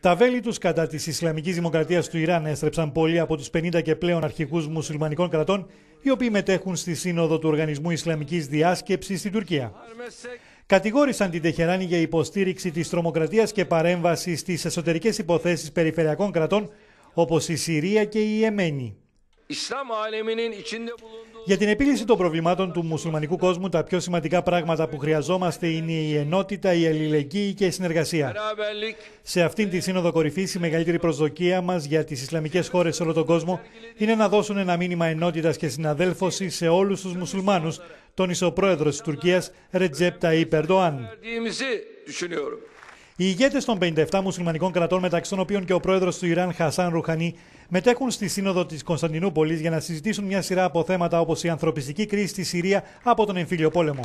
Τα βέλη τους κατά της Ισλαμικής Δημοκρατίας του Ιράν έστρεψαν πολλοί από τους 50 και πλέον αρχηγούς μουσουλμανικών κρατών, οι οποίοι μετέχουν στη σύνοδο του Οργανισμού Ισλαμικής Διάσκεψης στην Τουρκία. Κατηγόρησαν την Τεχεράνη για υποστήριξη της τρομοκρατίας και παρέμβαση στις εσωτερικές υποθέσεις περιφερειακών κρατών όπως η Συρία και η Εμένη. Για την επίλυση των προβλημάτων του μουσουλμανικού κόσμου, τα πιο σημαντικά πράγματα που χρειαζόμαστε είναι η ενότητα, η αλληλεγγύη και η συνεργασία. Σε αυτήν τη Σύνοδο Κορυφής, η μεγαλύτερη προσδοκία μας για τις Ισλαμικές χώρες σε όλο τον κόσμο είναι να δώσουν ένα μήνυμα ενότητας και συναδέλφωση σε όλους τους μουσουλμάνους, τον ισοπρόεδρο της Τουρκίας, Ρετζέπτα Ιπερντοάν. Οι ηγέτες των 57 μουσουλμανικών κρατών, μεταξύ των οποίων και ο πρόεδρος του Ιράν Χασάν Ρουχανί, μετέχουν στη Σύνοδο της Κωνσταντινούπολης για να συζητήσουν μια σειρά από θέματα όπως η ανθρωπιστική κρίση στη Συρία από τον εμφύλιο πόλεμο.